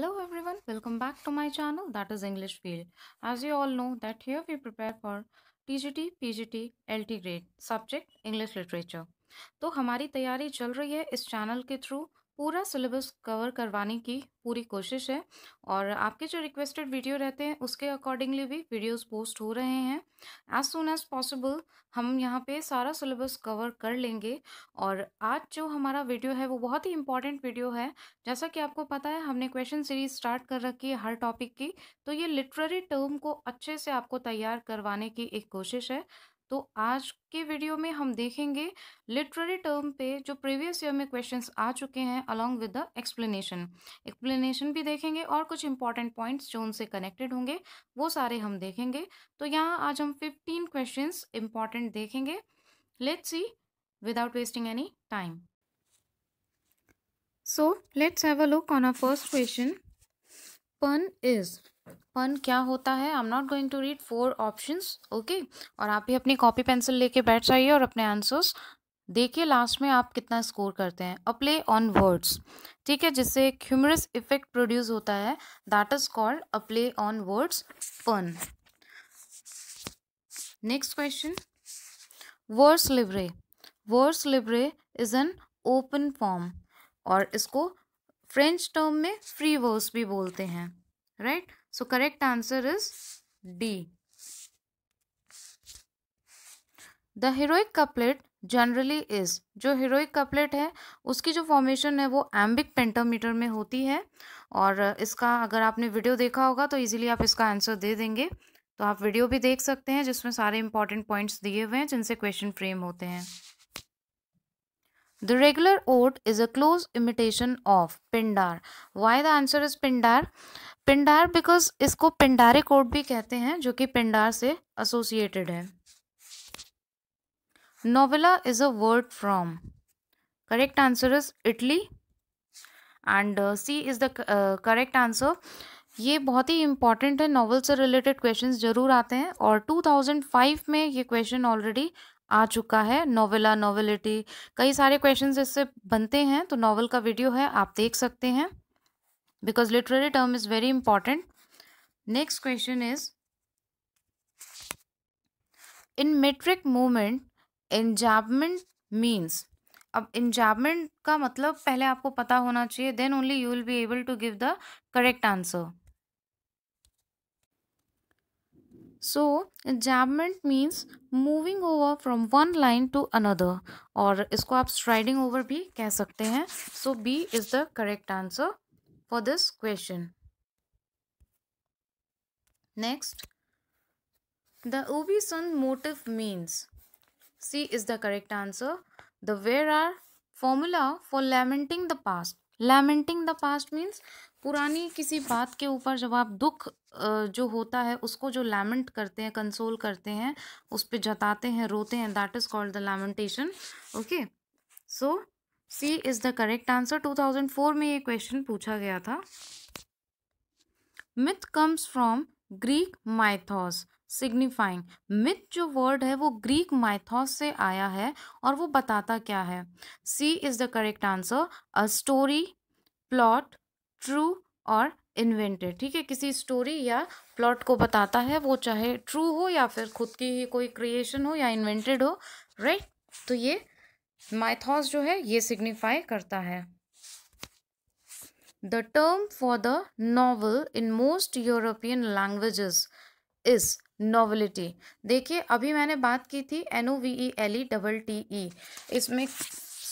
Hello everyone, welcome back to my channel that is English Field. As you all know that here we prepare for TGT, PGT, LT grade, subject English Literature. तो हमारी तैयारी चल रही है इस channel के through पूरा syllabus cover करवाने की पूरी कोशिश है और आपके जो रिक्वेस्टेड वीडियो रहते हैं उसके अकॉर्डिंगली भी वीडियोस पोस्ट हो रहे हैं एज सुन एज पॉसिबल हम यहाँ पे सारा सिलेबस कवर कर लेंगे और आज जो हमारा वीडियो है वो बहुत ही इंपॉर्टेंट वीडियो है जैसा कि आपको पता है हमने क्वेश्चन सीरीज स्टार्ट कर रखी है हर टॉपिक की तो ये लिटरेरी टर्म को अच्छे से आपको तैयार करवाने की एक कोशिश है तो आज के वीडियो में हम देखेंगे लिटरेरी टर्म पे जो प्रीवियस ईयर में क्वेश्चंस आ चुके हैं along with the explanation explanation भी देखेंगे और कुछ इंपॉर्टेंट पॉइंट्स जो उनसे कनेक्टेड होंगे वो सारे हम देखेंगे तो यहाँ आज हम फिफ्टीन क्वेश्चंस इंपॉर्टेंट देखेंगे let's see without wasting any time so let's have a look on a first question pun is one क्या होता है I am not going to read four options okay और आप भी अपनी कॉपी पेंसिल लेके बैठ जाइए और अपने आंसर्स देखिए लास्ट में आप कितना स्कोर करते हैं अ प्ले ऑन वर्ड्स ठीक है जिससे एक ह्यूमरस इफेक्ट प्रोड्यूस होता है that is called a play on words pun next question vers libre vers libre is an open form और इसको फ्रेंच टर्म में फ्री वर्स भी बोलते हैं right right? So correct answer is D the heroic couplet generally is जो heroic couplet है उसकी जो फॉर्मेशन है वो एम्बिक पेंटामीटर में होती है और इसका अगर आपने वीडियो देखा होगा तो इजीली आप इसका आंसर दे देंगे तो आप वीडियो भी देख सकते हैं जिसमें सारे इंपॉर्टेंट पॉइंट्स दिए हुए हैं जिनसे क्वेश्चन फ्रेम होते हैं the regular ode is a close imitation of Pindar why the answer is Pindar Pindar because इसको पिंडारे कोड भी कहते हैं जो कि पिंडार से एसोसिएटेड है novella is a word from correct answer is Italy and C is the correct answer ये बहुत ही इंपॉर्टेंट है नॉवल से रिलेटेड क्वेश्चंस जरूर आते हैं और 2005 में ये क्वेश्चन ऑलरेडी आ चुका है नोवेला नोवेलिटी कई सारे क्वेश्चंस इससे बनते हैं तो नॉवल का वीडियो है आप देख सकते हैं because literary term is very important next question is in metric movement enjambment means अब इंजाबमेंट का मतलब पहले आपको पता होना चाहिए then only you will be able to give the correct answer so enjambment means moving over from one line to another और इसको आप स्ट्राइडिंग ओवर भी कह सकते हैं so B is the correct answer for this question. Next, the Ubi Sun motif means. C is the correct answer. The where are formula for lamenting the past. Lamenting the past means पुरानी किसी बात के ऊपर जब आप दुख जो होता है उसको जो लैमेंट करते हैं कंसोल करते हैं उस पर जताते हैं रोते हैं that is called the lamentation okay so C is the correct answer 2004 में ये क्वेश्चन पूछा गया था myth comes from Greek mythos signifying myth जो वर्ड है वो ग्रीक माइथॉस से आया है और वो बताता क्या है C is the correct answer a story plot true और इन्वेंटेड ठीक है किसी स्टोरी या प्लॉट को बताता है वो चाहे ट्रू हो या फिर खुद की ही कोई क्रिएशन हो या इन्वेंटेड हो राइट right? तो ये माइथॉस जो है ये सिग्निफाई करता है the term for the novel in most European languages is novelty देखिए अभी मैंने बात की थी N O V E L E double T E इसमें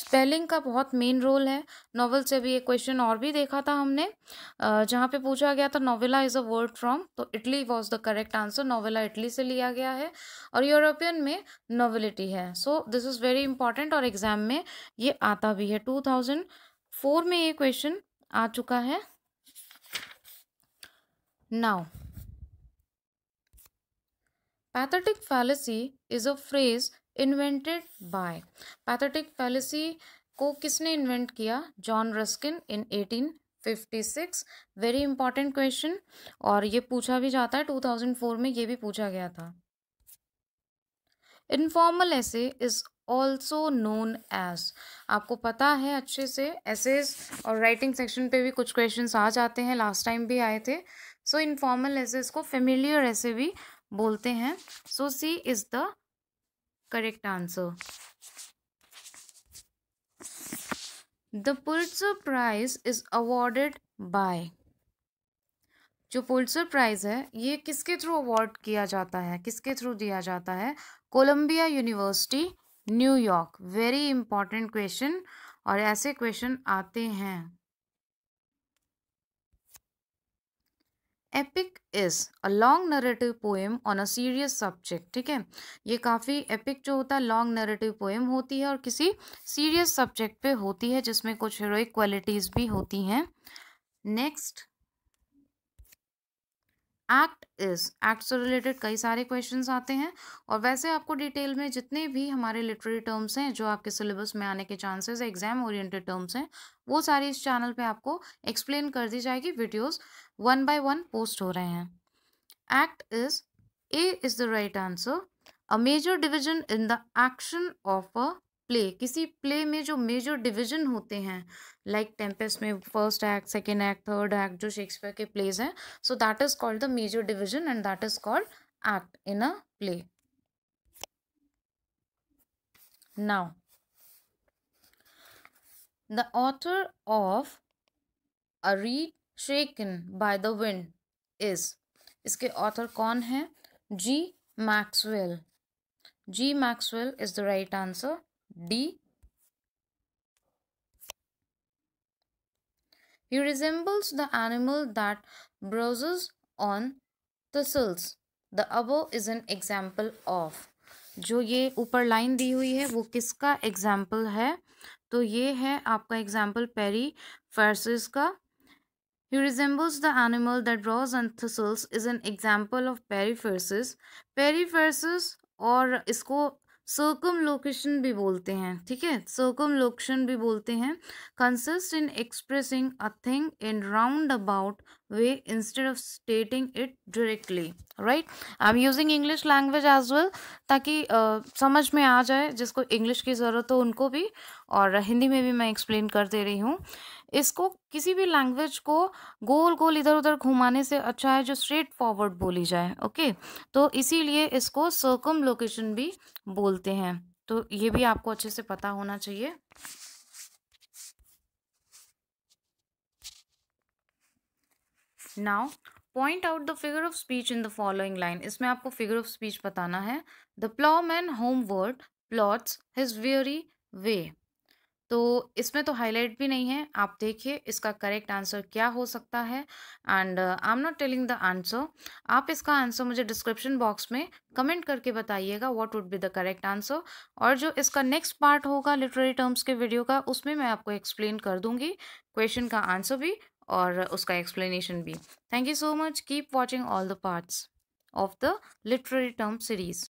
स्पेलिंग का बहुत मेन रोल है नॉवल से भी एक क्वेश्चन और भी देखा था हमने जहाँ पे पूछा गया था novella is a word from तो Italy was the correct answer novella Italy से लिया गया है और यूरोपियन में नोवेलिटी है so this is very important और एग्जाम में ये आता भी है टू थाउजेंड फोर में ये क्वेश्चन आ चुका है now pathetic fallacy is a phrase invented by pathetic fallacy को किसने इन्वेंट किया John Ruskin in 1856 very important question और ये पूछा भी जाता है 2004 में ये भी पूछा गया था इनफॉर्मल ऐसे इज ऑल्सो नोन एज आपको पता है अच्छे से एसेज और राइटिंग सेक्शन पे भी कुछ क्वेश्चन आ जाते हैं लास्ट टाइम भी आए थे सो इनफॉर्मल एसेज को फेमिलियर ऐसे भी बोलते हैं so C is the correct answer the Pulitzer prize is awarded by जो पुलसर प्राइज़ है ये किसके थ्रू अवॉर्ड किया जाता है किसके थ्रू दिया जाता है Columbia University New York very important question और ऐसे क्वेश्चन आते हैं epic is a long narrative poem on a serious subject ठीक है ये काफ़ी एपिक जो होता है लॉन्ग नरेटिव पोएम होती है और किसी सीरियस सब्जेक्ट पे होती है जिसमें कुछ हीरोइक क्वालिटीज़ भी होती हैं नेक्स्ट एक्ट इज़ एक्ट से रिलेटेड कई सारे क्वेश्चन आते हैं और वैसे आपको डिटेल में जितने भी हमारे लिटरेरी टर्म्स हैं जो आपके सिलेबस में आने के चांसेस एग्जाम ओरिएंटेड टर्म्स हैं वो सारी इस चैनल पे आपको एक्सप्लेन कर दी जाएगी videos one by one post हो रहे हैं act is A is the right answer a major division in the action of a play किसी प्ले में जो मेजर डिविजन होते हैं लाइक like टेम्पेस में first act second act third act जो शेक्सपियर के प्लेज हैं so that is called the major division and that is called act in a play now the author of a reed shaken by the wind is इसके author कौन है G Maxwell G Maxwell is the right answer D he resembles the animal that browses on thistles. The above is an example of जो ये ऊपर line दी हुई है वो किसका एग्जाम्पल है तो ये है आपका एग्जाम्पल पेरी फर्सिस का He resembles the animal that draws on thistles is an example of पेरीफर्सिस पेरीफर्सिस और इसको सर्कम लोकेशन भी बोलते हैं ठीक है सर्कम लोकेशन भी बोलते हैं consist in expressing a thing in round about way instead of stating it directly right I am using English language as well ताकि uh, समझ में आ जाए जिसको इंग्लिश की ज़रूरत हो उनको भी और हिंदी में भी मैं एक्सप्लेन कर दे रही हूँ इसको किसी भी लैंग्वेज को गोल गोल इधर उधर घुमाने से अच्छा है जो स्ट्रेट फॉरवर्ड बोली जाए ओके तो इसीलिए इसको सर्कम लोकेशन भी बोलते हैं तो ये भी आपको अच्छे से पता होना चाहिए now point out the figure of speech in the following line इसमें आपको फिगर ऑफ स्पीच बताना है the ploughman homeward plods his weary way तो इसमें तो हाईलाइट भी नहीं है आप देखिए इसका करेक्ट आंसर क्या हो सकता है and I am not telling the answer आप इसका आंसर मुझे डिस्क्रिप्शन बॉक्स में कमेंट करके बताइएगा what would be the correct answer और जो इसका नेक्स्ट पार्ट होगा लिटरेरी टर्म्स के वीडियो का उसमें मैं आपको एक्सप्लेन कर दूंगी क्वेश्चन का आंसर भी और उसका एक्सप्लेनेशन भी thank you so much keep watching all the parts of the literary term series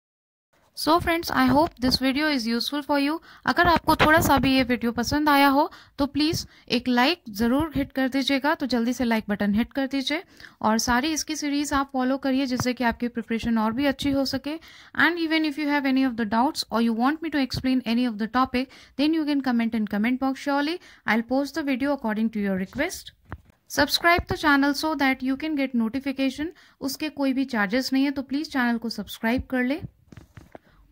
so friends I hope this video is useful for you अगर आपको थोड़ा सा भी ये वीडियो पसंद आया हो तो प्लीज़ एक लाइक ज़रूर हिट कर दीजिएगा तो जल्दी से लाइक बटन हिट कर दीजिए और सारी इसकी सीरीज़ आप फॉलो करिए जिससे कि आपकी प्रिपरेशन और भी अच्छी हो सके and even if you have any of the doubts और you want me to explain any of the topic then you can comment in comment box surely I'll post the video according to your request subscribe the channel so that you can get notification उसके कोई भी charges नहीं है तो please channel को subscribe कर ले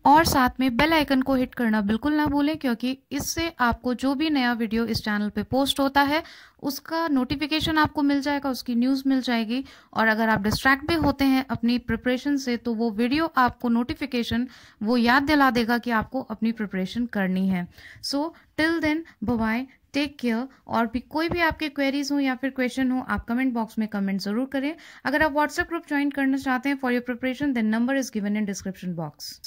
और साथ में बेल आइकन को हिट करना बिल्कुल ना भूलें क्योंकि इससे आपको जो भी नया वीडियो इस चैनल पे पोस्ट होता है उसका नोटिफिकेशन आपको मिल जाएगा उसकी न्यूज़ मिल जाएगी और अगर आप डिस्ट्रैक्ट भी होते हैं अपनी प्रिपरेशन से तो वो वीडियो आपको नोटिफिकेशन वो याद दिला देगा कि आपको अपनी प्रिपरेशन करनी है so till then bye take care और भी कोई भी आपके क्वेरीज हो या फिर क्वेश्चन हो आप कमेंट बॉक्स में कमेंट जरूर करें अगर आप व्हाट्सएप ग्रुप ज्वाइन करना चाहते हैं for your preparation then number is given in description box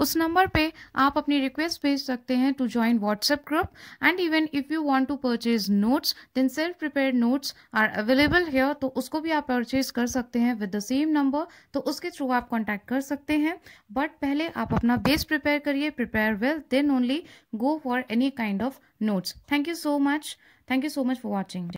उस नंबर पे आप अपनी रिक्वेस्ट भेज सकते हैं to join WhatsApp group and even if you want to purchase notes then self prepare notes are available here तो उसको भी आप परचेज कर सकते हैं विद द सेम नंबर तो उसके थ्रू आप कांटेक्ट कर सकते हैं बट पहले आप अपना बेस प्रिपेयर करिए prepare well then only go for any kind of notes thank you so much thank you so much for watching